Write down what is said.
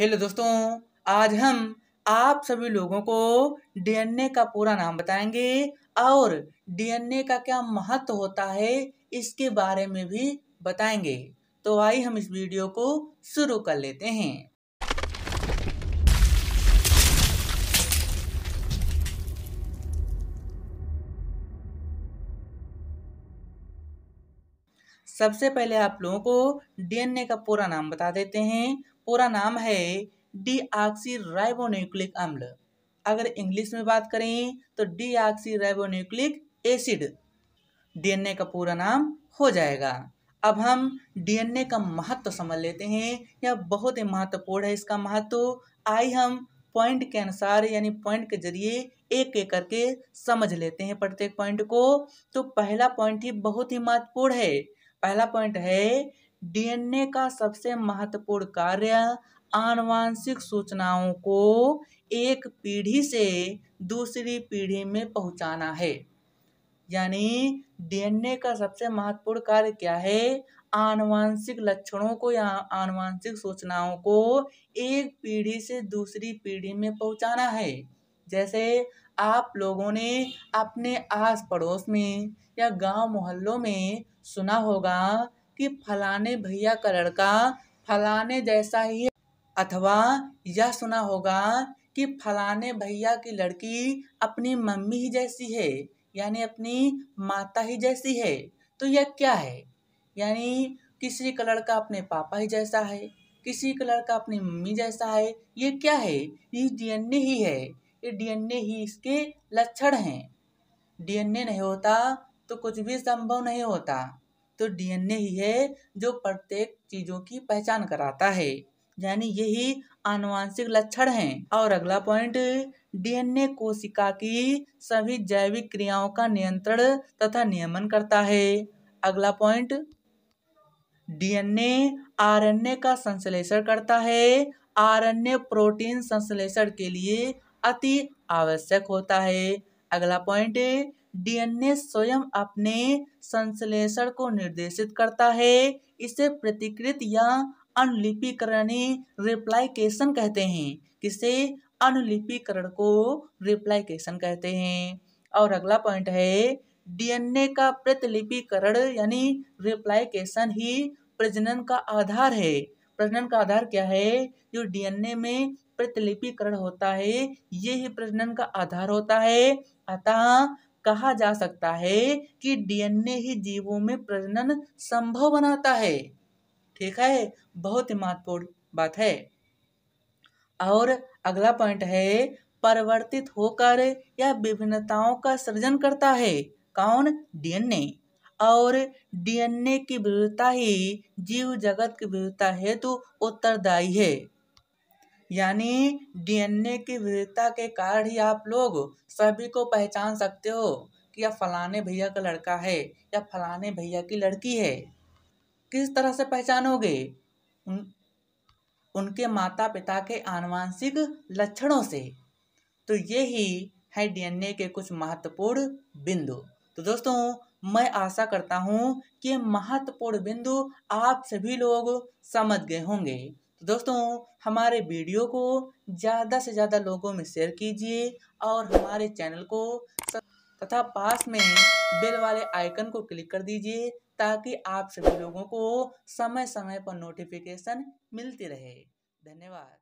hello दोस्तों आज हम आप सभी लोगों को डीएनए का पूरा नाम बताएंगे और डीएनए का क्या महत्व होता है इसके बारे में भी बताएंगे तो आइए हम इस वीडियो को शुरू कर लेते हैं सबसे पहले आप लोगों को डीएनए का पूरा नाम बता देते हैं पूरा नाम है डी ऑक्सी राइबोन्यूक्लिक अम्ल अगर इंग्लिश में बात करें तो deoxyribonucleic acid DNA का पूरा नाम हो जाएगा अब हम डीएनए का महत्व समझ लेते हैं यह बहुत ही महत्वपूर्ण है इसका महत्व आई हम पॉइंट के अनुसार यानी पॉइंट के जरिए एक एक करके समझ लेते हैं प्रत्येक पॉइंट को तो पहला पॉइंट ही बहुत ही महत्वपूर्ण है पहला पॉइंट है डीएनए का सबसे महत्वपूर्ण कार्य आनुवांशिक सूचनाओं को एक पीढ़ी से दूसरी पीढ़ी में पहुंचाना है यानी डीएनए का सबसे महत्वपूर्ण कार्य क्या है आनुवांशिक लक्षणों को या आनुवांशिक सूचनाओं को एक पीढ़ी से दूसरी पीढ़ी में पहुंचाना है जैसे आप लोगों ने अपने आस पड़ोस में या गांव मोहल्लों में सुना होगा कि फलाने भैया का लड़का फलाने जैसा ही है अथवा यह सुना होगा कि फलाने भैया की लड़की अपनी मम्मी ही जैसी है यानी अपनी माता ही जैसी है तो यह क्या है यानी किसी का लड़का अपने पापा ही जैसा है किसी का लड़का अपनी मम्मी जैसा है ये क्या है ये डीएनए ही है ये डीएनए ही इसके लक्षण हैं डीएनए नहीं होता तो कुछ भी संभव नहीं होता तो डीएनए ही है जो प्रत्येक चीजों की पहचान कराता है यानी यही आनुवांशिक लक्षण हैं और अगला पॉइंट डीएनए कोशिका की सभी जैविक क्रियाओं का नियंत्रण तथा नियमन करता है अगला पॉइंट डीएनए आरएनए का संश्लेषण करता है आरएनए प्रोटीन संश्लेषण के लिए अति आवश्यक होता है अगला पॉइंट डीएनए स्वयं अपने संश्लेषण को निर्देशित करता है इसे प्रतिकृत या अनुलिपिकरण रिप्लाइकेशन कहते हैं किसे अनुलिपिकरण को रिप्लाइकेशन कहते हैं और अगला पॉइंट है डीएनए का प्रतिलिपिकरण यानी रिप्लाइकेशन ही प्रजनन का आधार है प्रजनन का आधार क्या है जो डीएनए में प्रतिलिपिकरण होता है ये ही प्रजनन का आधार होता है अतः कहा जा सकता है कि डीएनए ही जीवों में प्रजनन संभव बनाता है ठीक है बहुत ही महत्वपूर्ण बात है और अगला पॉइंट है परिवर्तित होकर या विभिन्नताओं का सृजन करता है कौन डीएनए और डीएनए की विविधता ही जीव जगत की विविधता हेतु तो उत्तरदायी है यानी डीएनए की विविधता के कारण ही आप लोग सभी को पहचान सकते हो कि यह फलाने भैया का लड़का है या फलाने भैया की लड़की है किस तरह से पहचानोगे उन उनके माता पिता के आनुवांशिक लक्षणों से तो ये ही है डीएनए के कुछ महत्वपूर्ण बिंदु तो दोस्तों मैं आशा करता हूँ कि ये महत्वपूर्ण बिंदु आप सभी लोग समझ गए होंगे तो दोस्तों हमारे वीडियो को ज़्यादा से ज़्यादा लोगों में शेयर कीजिए और हमारे चैनल को तथा पास में बेल वाले आइकन को क्लिक कर दीजिए ताकि आप सभी लोगों को समय समय पर नोटिफिकेशन मिलती रहे धन्यवाद